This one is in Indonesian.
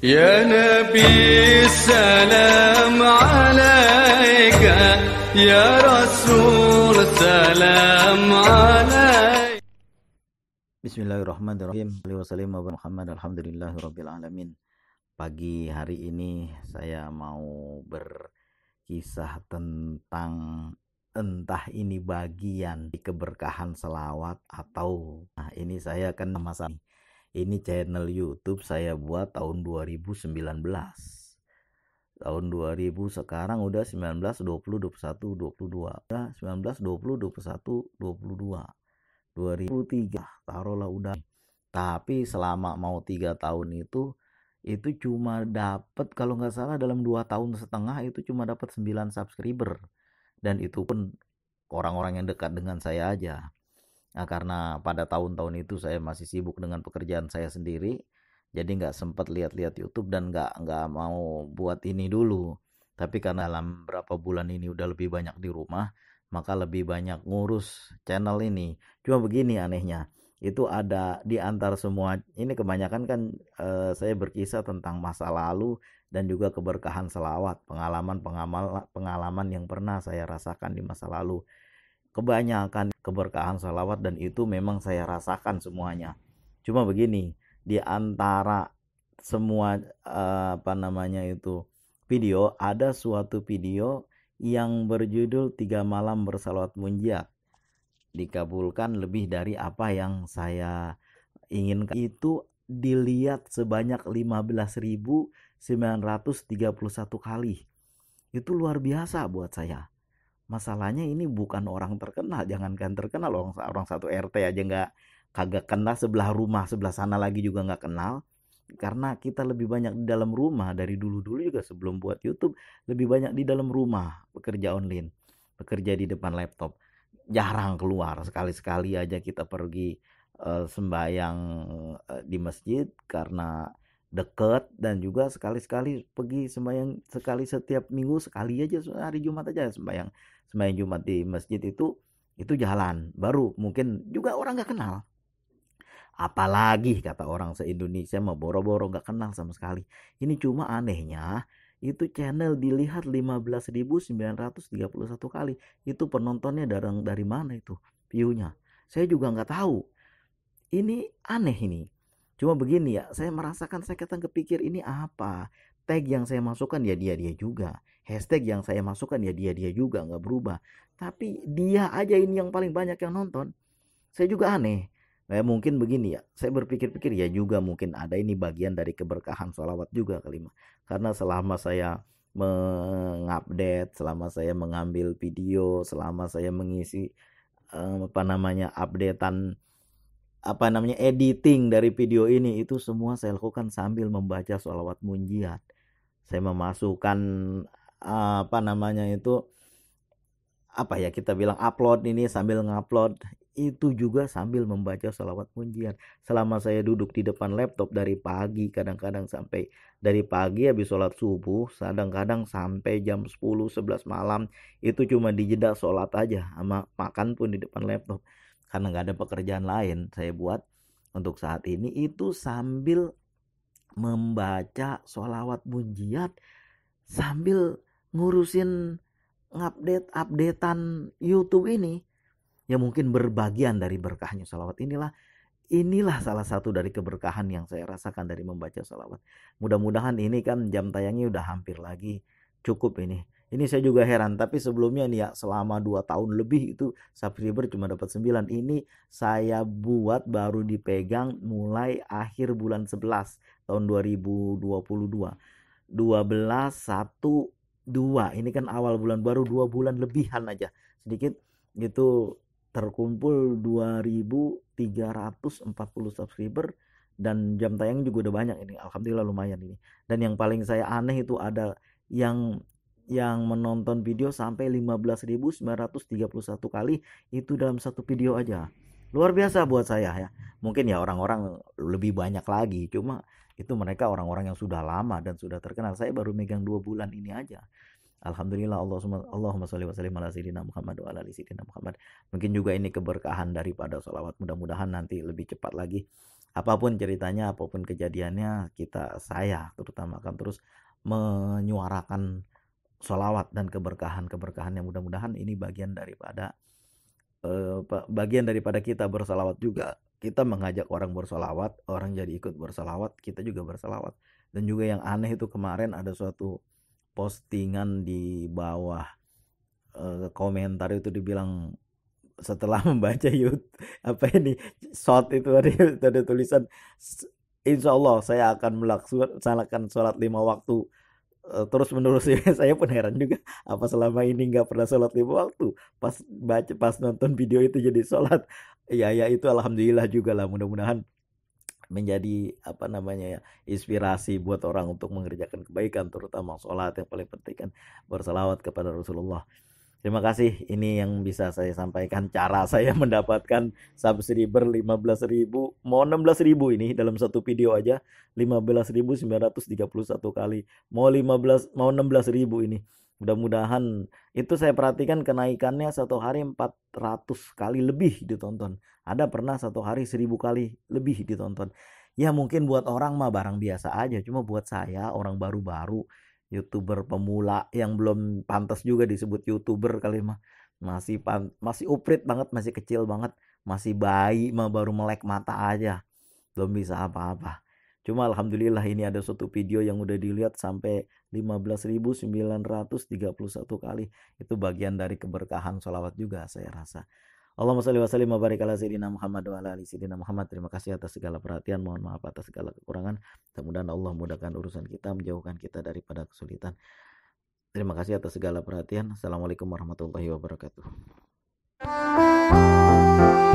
يا نبي السلام عليك يا رسول السلام عليك بسم الله الرحمن الرحيم وسلم pagi hari ini saya mau berkisah tentang entah ini bagian di keberkahan selawat atau nah ini saya akan masalah ini channel YouTube saya buat tahun 2019 tahun 2000 sekarang udah 19 20 21 22 udah 19 20 21 22 2003 taruhlah udah tapi selama mau tiga tahun itu itu cuma dapat kalau nggak salah dalam dua tahun setengah itu cuma dapat 9 subscriber dan itu pun orang-orang yang dekat dengan saya aja Nah, karena pada tahun-tahun itu saya masih sibuk dengan pekerjaan saya sendiri, jadi nggak sempat lihat-lihat YouTube dan nggak nggak mau buat ini dulu. Tapi karena dalam berapa bulan ini udah lebih banyak di rumah, maka lebih banyak ngurus channel ini. Cuma begini anehnya, itu ada di antar semua ini kebanyakan kan e, saya berkisah tentang masa lalu dan juga keberkahan selawat, pengalaman-pengalaman pengalaman yang pernah saya rasakan di masa lalu kebanyakan keberkahan salawat dan itu memang saya rasakan semuanya. Cuma begini, di antara semua eh, apa namanya itu video ada suatu video yang berjudul tiga malam bersalawat munjak dikabulkan lebih dari apa yang saya inginkan itu dilihat sebanyak 15.931 kali itu luar biasa buat saya masalahnya ini bukan orang terkenal jangankan terkenal orang orang satu RT aja nggak kagak kenal sebelah rumah sebelah sana lagi juga nggak kenal karena kita lebih banyak di dalam rumah dari dulu-dulu juga sebelum buat YouTube lebih banyak di dalam rumah bekerja online bekerja di depan laptop jarang keluar sekali-sekali aja kita pergi uh, eh, sembahyang uh, eh, di masjid karena deket dan juga sekali-sekali pergi sembahyang sekali setiap minggu sekali aja hari Jumat aja sembahyang sembahyang Jumat di masjid itu itu jalan baru mungkin juga orang nggak kenal apalagi kata orang se Indonesia mah boro-boro nggak kenal sama sekali ini cuma anehnya itu channel dilihat 15.931 kali itu penontonnya dari dari mana itu viewnya saya juga nggak tahu ini aneh ini cuma begini ya saya merasakan saya kadang kepikir ini apa tag yang saya masukkan ya dia dia juga hashtag yang saya masukkan ya dia dia juga nggak berubah tapi dia aja ini yang paling banyak yang nonton saya juga aneh eh, mungkin begini ya saya berpikir-pikir ya juga mungkin ada ini bagian dari keberkahan sholawat juga kelima. karena selama saya mengupdate selama saya mengambil video selama saya mengisi eh, apa namanya updatean apa namanya editing dari video ini itu semua saya lakukan sambil membaca sholawat munjiat saya memasukkan apa namanya itu apa ya kita bilang upload ini sambil ngupload itu juga sambil membaca salawat pujian selama saya duduk di depan laptop dari pagi kadang-kadang sampai dari pagi habis sholat subuh kadang-kadang sampai jam 10 11 malam itu cuma dijeda sholat aja sama makan pun di depan laptop karena nggak ada pekerjaan lain saya buat untuk saat ini itu sambil membaca sholawat munjiat sambil ngurusin update updatean YouTube ini ya mungkin berbagian dari berkahnya salawat inilah inilah salah satu dari keberkahan yang saya rasakan dari membaca salawat mudah-mudahan ini kan jam tayangnya udah hampir lagi cukup ini ini saya juga heran tapi sebelumnya nih ya selama 2 tahun lebih itu subscriber cuma dapat 9 ini saya buat baru dipegang mulai akhir bulan 11 tahun 2022 12 1 dua ini kan awal bulan baru dua bulan lebihan aja sedikit itu terkumpul 2340 subscriber dan jam tayang juga udah banyak ini alhamdulillah lumayan ini dan yang paling saya aneh itu ada yang yang menonton video sampai 15.931 kali itu dalam satu video aja luar biasa buat saya ya mungkin ya orang-orang lebih banyak lagi cuma itu mereka orang-orang yang sudah lama dan sudah terkenal. Saya baru megang dua bulan ini aja. Alhamdulillah Allah Allahumma salli wa sallim ala sayyidina Muhammad wa ala sayyidina Muhammad. Mungkin juga ini keberkahan daripada sholawat. Mudah-mudahan nanti lebih cepat lagi. Apapun ceritanya, apapun kejadiannya, kita saya terutama akan terus menyuarakan sholawat dan keberkahan-keberkahan yang mudah-mudahan ini bagian daripada eh, bagian daripada kita bersalawat juga kita mengajak orang bersolawat, orang jadi ikut bersolawat, kita juga bersolawat. Dan juga yang aneh itu kemarin ada suatu postingan di bawah uh, komentar itu dibilang setelah membaca YouTube apa ini shot itu ada, ada tulisan insyaallah saya akan melaksanakan sholat lima waktu Eh, terus menerus ya saya pun heran juga apa selama ini nggak pernah sholat lima waktu pas baca pas nonton video itu jadi sholat ya ya itu alhamdulillah juga lah mudah-mudahan menjadi apa namanya ya inspirasi buat orang untuk mengerjakan kebaikan terutama sholat yang paling penting kan bersalawat kepada Rasulullah Terima kasih ini yang bisa saya sampaikan cara saya mendapatkan subscriber 15.000 mau 16.000 ini dalam satu video aja 15.931 kali mau 15 mau 16.000 ini mudah-mudahan itu saya perhatikan kenaikannya satu hari 400 kali lebih ditonton ada pernah satu hari 1000 kali lebih ditonton ya mungkin buat orang mah barang biasa aja cuma buat saya orang baru-baru youtuber pemula yang belum pantas juga disebut youtuber kali mah masih pan masih uprit banget masih kecil banget masih bayi mah baru melek mata aja belum bisa apa-apa cuma alhamdulillah ini ada suatu video yang udah dilihat sampai 15.931 kali itu bagian dari keberkahan sholawat juga saya rasa Allahumma salli wa sallim wa barik ala sayyidina Muhammad wa ala ali sayyidina Muhammad. Terima kasih atas segala perhatian, mohon maaf atas segala kekurangan. Mudah-mudahan Allah mudahkan urusan kita, menjauhkan kita daripada kesulitan. Terima kasih atas segala perhatian. Assalamualaikum warahmatullahi wabarakatuh.